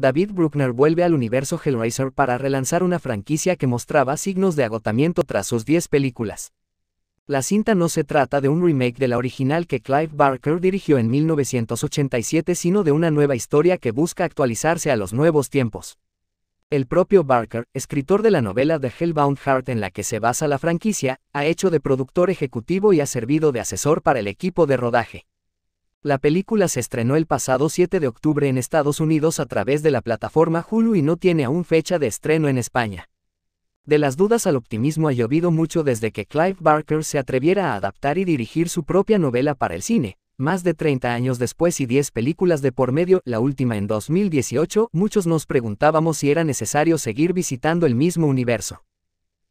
David Bruckner vuelve al universo Hellraiser para relanzar una franquicia que mostraba signos de agotamiento tras sus 10 películas. La cinta no se trata de un remake de la original que Clive Barker dirigió en 1987, sino de una nueva historia que busca actualizarse a los nuevos tiempos. El propio Barker, escritor de la novela The Hellbound Heart en la que se basa la franquicia, ha hecho de productor ejecutivo y ha servido de asesor para el equipo de rodaje. La película se estrenó el pasado 7 de octubre en Estados Unidos a través de la plataforma Hulu y no tiene aún fecha de estreno en España. De las dudas al optimismo ha llovido mucho desde que Clive Barker se atreviera a adaptar y dirigir su propia novela para el cine, más de 30 años después y 10 películas de por medio, la última en 2018, muchos nos preguntábamos si era necesario seguir visitando el mismo universo.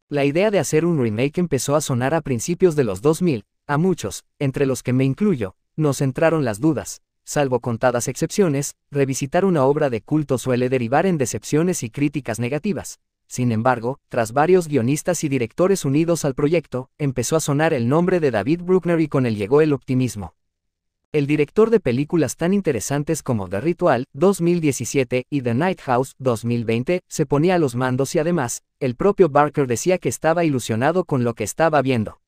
La idea de hacer un remake empezó a sonar a principios de los 2000, a muchos, entre los que me incluyo, nos entraron las dudas, salvo contadas excepciones, revisitar una obra de culto suele derivar en decepciones y críticas negativas. Sin embargo, tras varios guionistas y directores unidos al proyecto, empezó a sonar el nombre de David Bruckner y con él llegó el optimismo. El director de películas tan interesantes como The Ritual 2017 y The Night House 2020 se ponía a los mandos y además, el propio Barker decía que estaba ilusionado con lo que estaba viendo.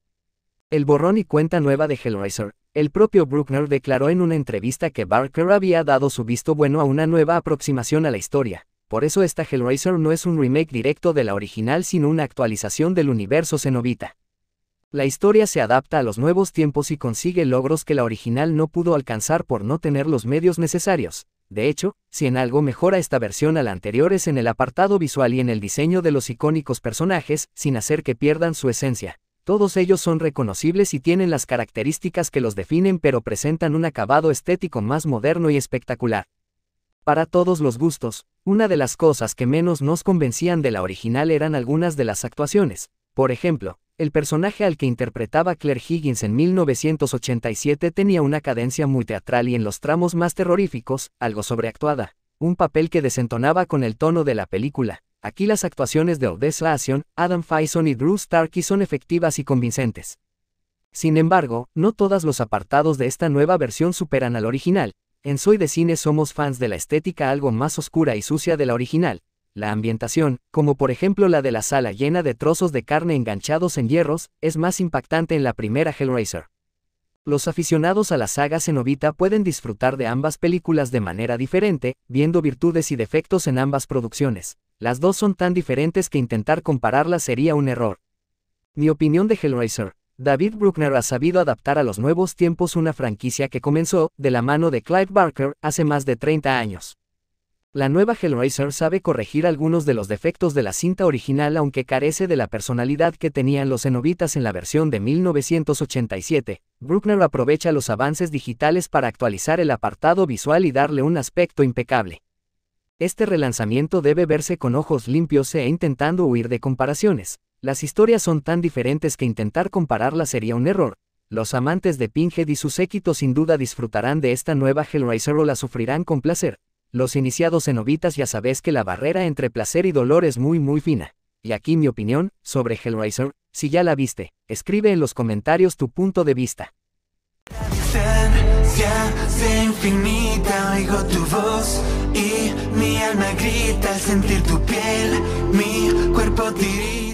El borrón y cuenta nueva de Hellraiser. El propio Bruckner declaró en una entrevista que Barker había dado su visto bueno a una nueva aproximación a la historia. Por eso esta Hellraiser no es un remake directo de la original sino una actualización del universo cenovita La historia se adapta a los nuevos tiempos y consigue logros que la original no pudo alcanzar por no tener los medios necesarios. De hecho, si en algo mejora esta versión a la anterior es en el apartado visual y en el diseño de los icónicos personajes, sin hacer que pierdan su esencia. Todos ellos son reconocibles y tienen las características que los definen pero presentan un acabado estético más moderno y espectacular. Para todos los gustos, una de las cosas que menos nos convencían de la original eran algunas de las actuaciones. Por ejemplo, el personaje al que interpretaba Claire Higgins en 1987 tenía una cadencia muy teatral y en los tramos más terroríficos, algo sobreactuada, un papel que desentonaba con el tono de la película. Aquí las actuaciones de Odessa Asion, Adam Faison y Drew Starkey son efectivas y convincentes. Sin embargo, no todos los apartados de esta nueva versión superan al original. En Soy de Cine somos fans de la estética algo más oscura y sucia de la original, la ambientación, como por ejemplo la de la sala llena de trozos de carne enganchados en hierros, es más impactante en la primera Hellraiser. Los aficionados a la saga Cenobita pueden disfrutar de ambas películas de manera diferente, viendo virtudes y defectos en ambas producciones. Las dos son tan diferentes que intentar compararlas sería un error. Mi opinión de Hellraiser. David Bruckner ha sabido adaptar a los nuevos tiempos una franquicia que comenzó, de la mano de Clive Barker, hace más de 30 años. La nueva Hellraiser sabe corregir algunos de los defectos de la cinta original aunque carece de la personalidad que tenían los cenovitas en la versión de 1987. Bruckner aprovecha los avances digitales para actualizar el apartado visual y darle un aspecto impecable. Este relanzamiento debe verse con ojos limpios e intentando huir de comparaciones. Las historias son tan diferentes que intentar compararlas sería un error. Los amantes de Pinhead y su séquito sin duda disfrutarán de esta nueva Hellraiser o la sufrirán con placer. Los iniciados en ovitas ya sabes que la barrera entre placer y dolor es muy muy fina. Y aquí mi opinión, sobre Hellraiser, si ya la viste, escribe en los comentarios tu punto de vista. Mi alma grita al sentir tu piel, mi cuerpo dirige.